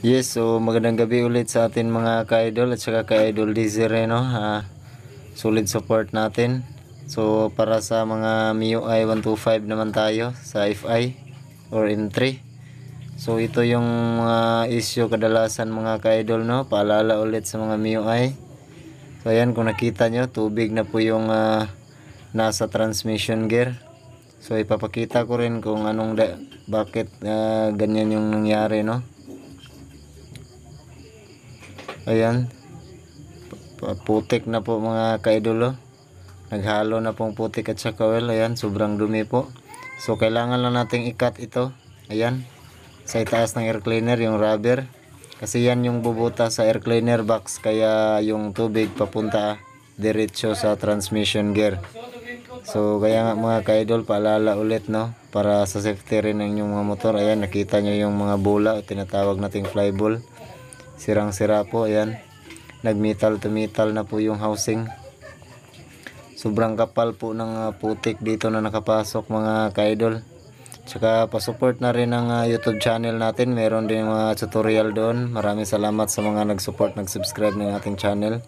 Yes, so magandang gabi ulit sa atin mga ka-idol at saka ka-idol Dizireno. Uh, solid support natin. So para sa mga MIUI 125 naman tayo sa FI or M3. So ito yung mga uh, issue kadalasan mga ka-idol no. Paalala ulit sa mga MIUI. So ayan kung nakita nyo tubig na po yung uh, nasa transmission gear. So ipapakita ko rin kung anong bakit uh, ganyan yung nangyari no. Ayan. Putik na po mga kaidolo. Naghalo na pong putik at saka oil. Ayan, sobrang dumi po. So, kailangan lang nating ikat ito. Ayan. Sa itaas ng air cleaner, yung rubber. Kasi yan yung bubuta sa air cleaner box. Kaya yung tubig papunta diretso sa transmission gear. So, kaya nga mga kaidol, paalala ulit, no? Para sa safety rin ng inyong mga motor. Ayan, nakita nyo yung mga bola o tinatawag nating flyball. Sirang-sira po, ayan. Nagmetal to metal na po yung housing. Sobrang kapal po ng ah, putik dito na nakapasok mga kaidol. Tsaka pa-support na rin ang ah, YouTube channel natin. Meron din mga ah, tutorial doon. Maraming salamat sa mga nag-support, nag-subscribe ng ating channel.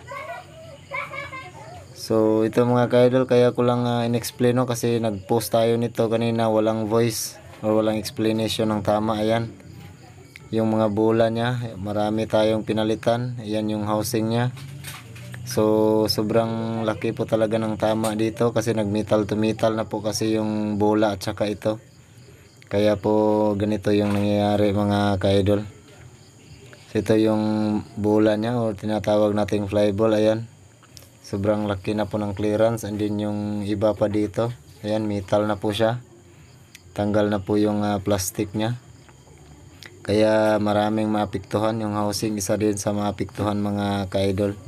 So ito mga kaidol, kaya ko lang uh, inexplain no kasi nag-post tayo nito kanina walang voice o walang explanation ng tama. Ayan yung mga bula niya marami tayong pinalitan ayan yung housing niya so sobrang laki po talaga ng tama dito kasi nag metal to metal na po kasi yung bula at saka ito kaya po ganito yung nangyayari mga kaidol so, ito yung bula niya or tinatawag nating flyball ayan sobrang laki na po ng clearance and din yung iba pa dito ayan metal na po siya tanggal na po yung uh, plastic niya kaya maraming maapiktuhan yung housing. Isa din sa maapiktuhan mga kaidol.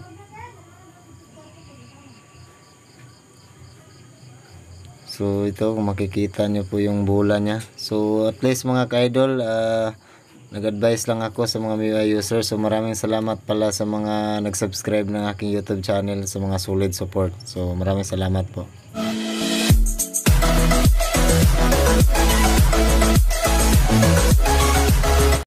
So ito makikita nyo po yung bula niya. So at least mga kaidol, uh, nag-advise lang ako sa mga MIUI user So maraming salamat pala sa mga nag-subscribe ng aking YouTube channel sa mga solid support. So maraming salamat po.